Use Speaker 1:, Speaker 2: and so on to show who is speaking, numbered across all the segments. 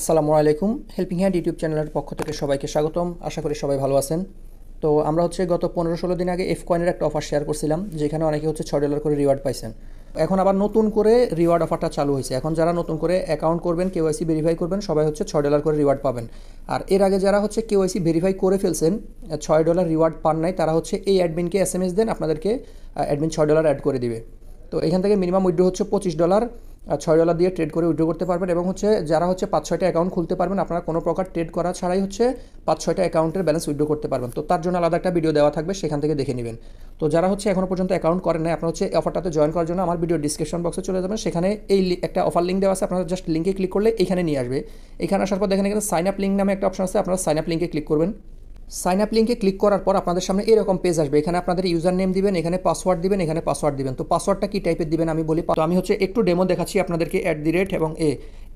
Speaker 1: আসসালামু আলাইকুম helping hand YouTube চ্যানেলের পক্ষ থেকে সবাইকে স্বাগতম আশা করি সবাই ভালো আছেন তো আমরা হচ্ছে গত পনেরো ষোলো দিন আগে এফ কয়েনের একটা অফার শেয়ার করছিলাম যেখানে অনেকে হচ্ছে ছয় ডলার করে রিওয়ার্ড পাইছেন এখন আবার নতুন করে রিওয়ার্ড অফারটা চালু হয়েছে এখন যারা নতুন করে অ্যাকাউন্ট করবেন কেওয়াইসি ভেরিফাই করবেন সবাই হচ্ছে ছয় ডলার করে রিওয়ার্ড পাবেন আর এর আগে যারা হচ্ছে কেওয়াইসি ভেরিফাই করে ফেলছেন ছয় ডলার রিওয়ার্ড পান নাই তারা হচ্ছে এই অ্যাডমিনকে এস এম এস দেন আপনাদেরকে অ্যাডমিন ছয় ডলার অ্যাড করে দিবে তো এখান থেকে মিনিমাম উইড্রো হচ্ছে পঁচিশ ডলার ছয় ডলার দিয়ে ট্রেড করে উইড্রো করতে পারবেন এবং হচ্ছে যারা হচ্ছে পাঁচ ছয়টা অ্যাকাউন্ট খুলতে পারবেন আপনারা কোনো প্রকার ট্রেড করা ছাড়াই হচ্ছে পাঁচ ছয়টা অ্যাকাউন্টের ব্যালেন্স উইড্রো করতে পারবেন তো তার জন্য আলাদা একটা ভিডিও দেওয়া থাকবে সেখান থেকে দেখে নেবেন তো যারা হচ্ছে এখনও পর্যন্ত অ্যাকাউন্ট করেন না আপনারা হচ্ছে অফারটাতে জয়েন করার জন্য আমার ভিডিও ডিসক্রিপশন বক্সে চলে যাবেন সেখানে এই একটা অফার লিঙ্ক দেওয়া আছে আপনারা জাস্ট লিঙ্কে ক্লিক করলে এখানে নিয়ে আসবে এখানে আসার পর দেখেন এখানে সাইন আপ লিঙ্ক নামে একটা অপশন আছে আপনারা সাইন আপ লিঙ্কে ক্লিক করবেন সাইন আপ লিঙ্কে ক্লিক করার পর আপনাদের সামনে এরকম পেজ আসবে এখানে আপনাদের ইউজার নেম দিবেন এখানে পাসওয়ার্ড দিবেন এখানে পাসওয়ার্ড দিবেন তো পাসওয়ার্ডটা কি টাইপের দিবেন আমি বলি তো আমি হচ্ছে একটু ডেমো দেখাচ্ছি আপনাদেরকে অ্যাট দি রেট এবং এ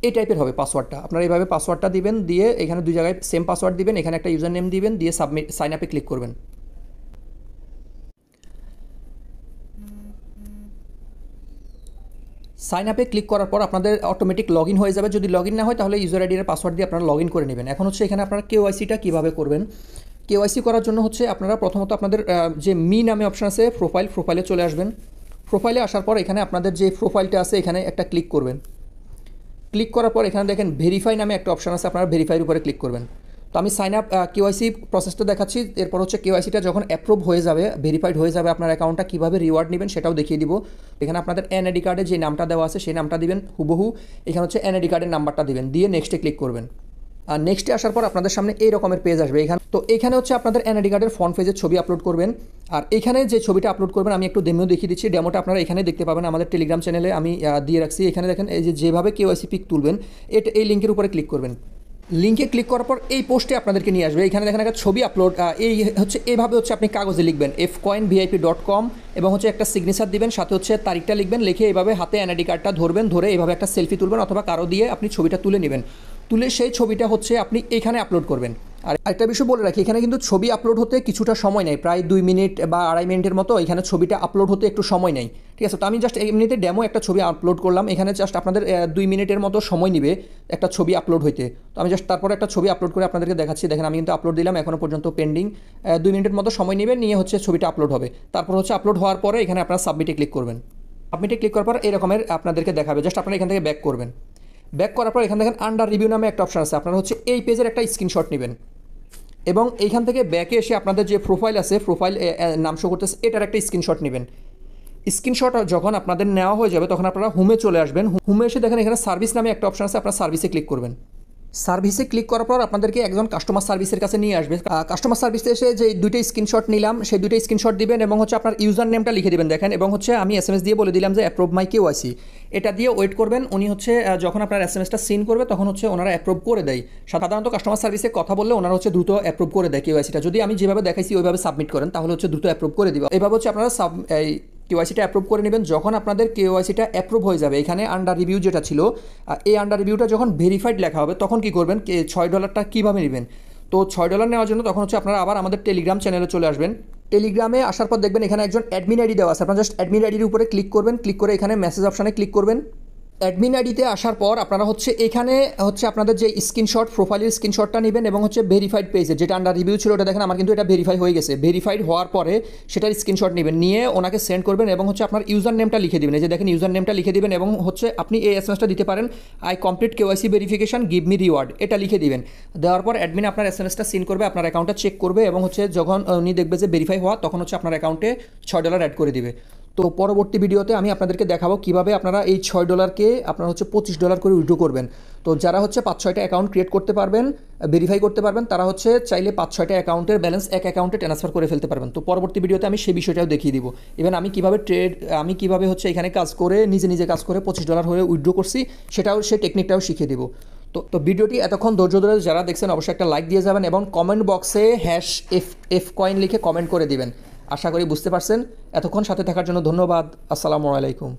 Speaker 1: এই টাইপের হবে পাসওয়ার্ডটা আপনারা এইভাবে পাসওয়ার্ডটা দিবেন দিয়ে এখানে দুই জায়গায় সেম পাসওয়ার্ড দিবেন এখানে একটা ইউজার নেম দিবেন দিয়ে সাবমিট সাইন আপে ক্লিক করবেন সাইন আপে ক্লিক করার পর আপনাদের অটোমেটিক লগ ইন হয়ে যাবে যদি লগ ইন না হয় তাহলে ইউজার আইডি পাসওয়ার্ড দিয়ে আপনারা লগ ইন করে নেবেন এখন হচ্ছে এখানে আপনারা কেওয়াইসিটা কীভাবে করবেন কেওয়াইসি করার জন্য হচ্ছে আপনারা প্রথমত আপনাদের যে মি নামে অপশান আছে প্রোফাইল প্রোফাইলে চলে আসবেন প্রোফাইলে আসার পর এখানে আপনাদের যে প্রোফাইলটা আছে এখানে একটা ক্লিক করবেন ক্লিক করার পর এখানে দেখেন ভেরিফাই নামে একটা অপশান আছে আপনারা ভেরিফাইয়ের উপরে ক্লিক করবেন তো আমি সাইন আপ কেওয়াইসি প্রসেসটা দেখাচ্ছি এরপর হচ্ছে কেওয়াইসিটা যখন অ্যাপ্রুভ হয়ে যাবে ভেরিফাইড হয়ে যাবে আপনার অ্যাকাউন্টটা কীভাবে রিওয়ার্ড নেবেন সেটাও দেখিয়ে দিব এখানে আপনাদের এন আইডি কার্ডে যে নামটা দেওয়া আছে সেই নামটা দিবেন হুবহু এখানে হচ্ছে এন আইডি কার্ডের নাম্বারটা দিবেন দিয়ে নেক্সটে ক্লিক করবেন আর নেক্সটে আসার পর আপনাদের সামনে এই রকমের পেজ আসবে এখানে তো এখানে হচ্ছে আপনাদের এন আইডি কার্ডের ফ্রন্ট পেজের ছবি আপলোড করবেন আর এখানে যে ছবিটা আপলোড করবেন আমি একটু ডেমো দেখিয়ে দিচ্ছি ডেমোটা আপনারা এখানে দেখতে পাবেন আমাদের টেলিগ্রাম চ্যানেলে আমি দিয়ে রাখছি এখানে দেখেন এই যেভাবে কেওয়াইসি পিক তুলবেন এটা এই লিঙ্কের উপরে ক্লিক করবেন লিঙ্কে ক্লিক করার পর এই পোস্টে আপনাদেরকে নিয়ে আসবে এখানে দেখেন একটা ছবি আপলোড এই হচ্ছে এভাবে হচ্ছে আপনি কাগজে লিখবেন F coin VIP dot com এবং হচ্ছে একটা সিগনেচার দিবেন সাথে হচ্ছে তারিখটা লিখবেন লিখে এভাবে হাতে এনআইডি কার্ডটা ধরবেন ধরে এইভাবে একটা সেলফি তুলবেন অথবা কারো দিয়ে আপনি ছবিটা তুলে নেবেন তুলে সেই ছবিটা হচ্ছে আপনি এখানে আপলোড করবেন আর একটা বিষয় বলে রাখি এখানে কিন্তু ছবি আপলোড হতে কিছুটা সময় নেয় প্রায় দুই মিনিট বা আড়াই মিনিটের মতো এখানে ছবিটা আপলোড হতে একটু সময় নেয় ঠিক আছে তো আমি জাস্ট এমনিতে ডেমো একটা ছবি আপলোড করলাম এখানে জাস্ট আপনাদের দুই মিনিটের মতো সময় নেবে একটা ছবি আপলোড হইতে তো আমি জাস্ট তারপরে একটা ছবি আপলোড করে আপনাদেরকে দেখাচ্ছি দেখেন আমি কিন্তু আপলোড দিলাম এখনও পর্যন্ত পেন্ডিং দুই মিনিটের মতো সময় নেবে নিয়ে হচ্ছে ছবিটা আপলোড হবে তারপর হচ্ছে আপলোড হওয়ার পরে এখানে আপনারা সাবমিটে ক্লিক করবেন সাবমিটে ক্লিক করার পর এরকমের আপনাদেরকে দেখাবে জাস্ট আপনারা এখান থেকে ব্যাক করবেন ব্যাক করার পর এখান দেখেন আন্ডার রিভিউ নামে একটা অপশান আছে আপনারা হচ্ছে এই পেজের একটা স্ক্রিনশট নেবেন এবং এইখান থেকে ব্যাকে এসে আপনাদের যে প্রোফাইল আছে প্রোফাইল নাম শো করতেছে এটার একটা স্ক্রিনশট নেবেন স্ক্রিনশট যখন আপনাদের নেওয়া হয়ে যাবে তখন আপনারা হোমে চলে আসবেন হোমে এসে দেখেন এখানে সার্ভিস নামে একটা অপশান আছে আপনারা সার্ভিসে ক্লিক করবেন সার্ভিসে ক্লিক করার পর আপনাদেরকে একজন কাস্টমার সার্ভিসের কাছে নিয়ে আসবে কাস্টমার সার্ভিসে এসে যে দুইটা স্ক্রিনশট নিলাম সেই দুইটা স্ক্রিনশট দিবেন এবং হচ্ছে আপনার ইউজার নেমটা লিখে দেবেন দেখেন এবং হচ্ছে আমি এস দিয়ে বলে দিলাম যে অ্যাপ্রুভ মাই কেউ আছি এটা দিয়ে ওয়েট করবেন উনি হচ্ছে যখন আপনার এস এমএসটা সিন করবে তখন হচ্ছে ওনারা অ্যাপ্রুভ করে দেয় সাধারণত কাস্টমার সার্ভিসে কথা বললে ওনারা হচ্ছে দ্রুত অ্যাপ্রুভ করে দেয় কেউ আইসিটা যদি আমি যেভাবে দেখাইছি ওইভাবে সাবমিট করেন তাহলে হচ্ছে দ্রুত অ্যাপ্রুভ করে দিবা এভাবে হচ্ছে আপনারা সাব কেওয়াইসিটা অ্যাপ্রুভ করে নেবেন যখন আপনাদের কেওয়াইসিটা অ্যাপ্রুভ হয়ে যাবে এখানে আন্ডার রিভিউ যেটা ছিল এই আন্ডার রিভিউটা যখন ভেরিফাইড লেখা হবে তখন কি করবেন কে ছয় ডলারটা কীভাবে নেবেন তো ছয় ডলার নেওয়ার জন্য তখন হচ্ছে আপনারা আবার আমাদের টেলিগ্রাম চ্যানেলে চলে আসবেন টেলিগ্রামে আসার পর দেখবেন এখানে একজন অ্যাডমিন আইডি দেওয়া আছে আপনার জাস্ট অ্যাডমিন আইডির উপরে ক্লিক করবেন ক্লিক করে এখানে মেসেজ অপশানে ক্লিক করবেন অ্যাডমিন আইডিতে আসার পর আপনারা হচ্ছে এখানে হচ্ছে আপনাদের যে স্ক্রিনশট প্রোফাইলের স্ক্রিনশটটা নেবেন এবং হচ্ছে ভেরিফাইড পেজে যেটা আন্ডার রিভিউ ছিল ওটা দেখেন আমার কিন্তু এটা ভেরিফাই হয়ে গেছে ভেরিফাইড হওয়ার পরে সেটার স্ক্রিনশট নেবেন নিয়ে ওনাকে সেন্ড করবেন এবং হচ্ছে আপনার ইউজার নেমটা লিখে দেবেন যে দেখেন ইউজার নেমটা লিখে দেবেন এবং হচ্ছে আপনি এই এমএসটা দিতে পারেন I complete KYC verification give me reward এটা লিখে দিবেন দেওয়ার পর অ্যাডমিন আপনার এমএসটা সিন করবে আপনার অ্যাকাউন্টটা চেক করবে এবং হচ্ছে যখন উনি দেখবে যে ভেরিফাই হওয়া তখন হচ্ছে আপনার অ্যাকাউন্টে ছয় ডলার অ্যাড করে দেবে তো পরবর্তী ভিডিওতে আমি আপনাদেরকে দেখাবো কিভাবে আপনারা এই ছয় ডলারকে আপনারা হচ্ছে পঁচিশ ডলার করে উইড্রো করবেন তো যারা হচ্ছে পাঁচ ছয়টা অ্যাকাউন্ট ক্রিয়েট করতে পারবেন ভেরিফাই করতে পারবেন তারা হচ্ছে চাইলে পাঁচ ছয়টা অ্যাকাউন্টের ব্যালেন্স এক অ্যাকাউন্টে ট্রান্সফার করে ফেলতে পারবেন তো পরবর্তী ভিডিওতে আমি সেই বিষয়টাও দেখিয়ে দিব ইভেন আমি কিভাবে ট্রেড আমি কিভাবে হচ্ছে এখানে কাজ করে নিজে নিজে কাজ করে পঁচিশ ডলার হয়ে উইড্রো করছি সেটাও সেই টেকনিকটাও শিখিয়ে দিব তো তো ভিডিওটি এতক্ষণ ধৈর্য ধরে যারা দেখছেন অবশ্যই একটা লাইক দিয়ে যাবেন এবং কমেন্ট বক্সে হ্যাশ এফ এফ কয়েন লিখে কমেন্ট করে দিবেন আশা করি বুঝতে পারছেন এতক্ষণ সাথে থাকার জন্য ধন্যবাদ আসসালামু আলাইকুম